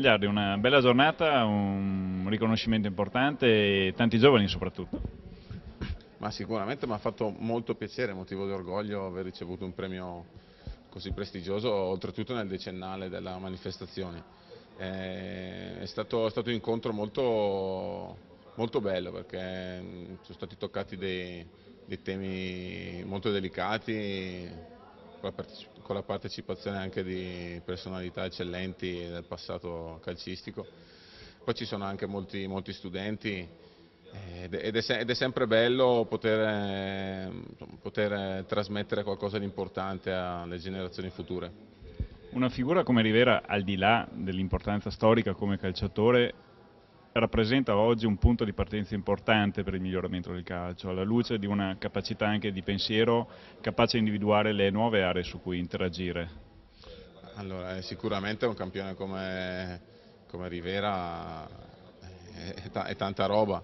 Gliardi, una bella giornata, un riconoscimento importante e tanti giovani soprattutto. Ma sicuramente mi ha fatto molto piacere, motivo di orgoglio aver ricevuto un premio così prestigioso, oltretutto nel decennale della manifestazione. È stato, è stato un incontro molto, molto, bello perché mm, sono stati toccati dei, dei temi molto delicati, con la partecipazione anche di personalità eccellenti del passato calcistico. Poi ci sono anche molti, molti studenti ed è, ed è, sempre bello poter, poter trasmettere qualcosa di importante alle generazioni future. Una figura come Rivera, al di là dell'importanza storica come calciatore, rappresenta oggi un punto di partenza importante per il miglioramento del calcio, alla luce di una capacità anche di pensiero capace di individuare le nuove aree su cui interagire. Allora, eh, sicuramente un campione come, come Rivera eh, è, è, tanta roba,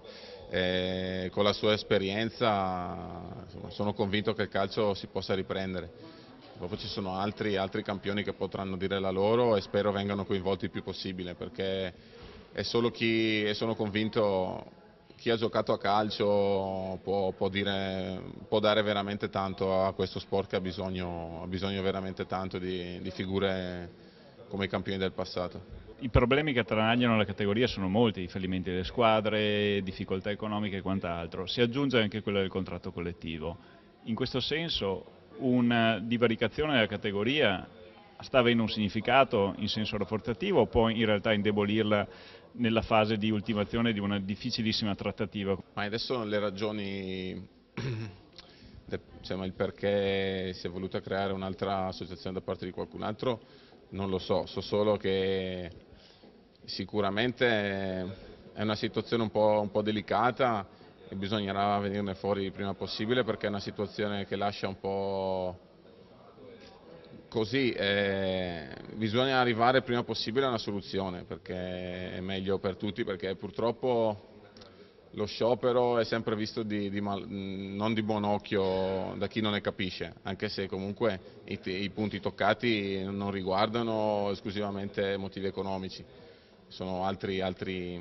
e eh, con la sua esperienza insomma, sono convinto che il calcio si possa riprendere. Dopo ci sono altri, altri campioni che potranno dire la loro e spero vengano coinvolti il più possibile perché è solo chi, e sono convinto chi ha giocato a calcio può, può, dire, può, dare veramente tanto a questo sport che ha bisogno, ha bisogno veramente tanto di, di figure come i campioni del passato. I problemi che attanagliano la categoria sono molti, i fallimenti delle squadre, difficoltà economiche e quant'altro. Si aggiunge anche quello del contratto collettivo. In questo senso una divaricazione della categoria sta avendo un significato in senso rafforzativo o può in realtà indebolirla nella fase di ultimazione di una difficilissima trattativa? Ma adesso le ragioni, diciamo, il perché si è voluta creare un'altra associazione da parte di qualcun altro, non lo so, so solo che sicuramente è una situazione un po', un po delicata e bisognerà venirne fuori il prima possibile perché è una situazione che lascia un po' così eh, bisogna arrivare prima possibile a una soluzione perché è meglio per tutti perché purtroppo lo sciopero è sempre visto di, di mal, non di buon occhio da chi non ne capisce, anche se comunque i, i punti toccati non riguardano esclusivamente motivi economici, sono altri, altri,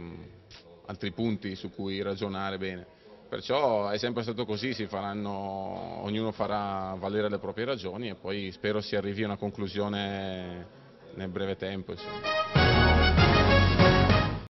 altri punti su cui ragionare bene. Perciò è sempre stato così, faranno, ognuno farà valere le proprie ragioni e poi spero si arrivi a una conclusione nel breve tempo. Insomma.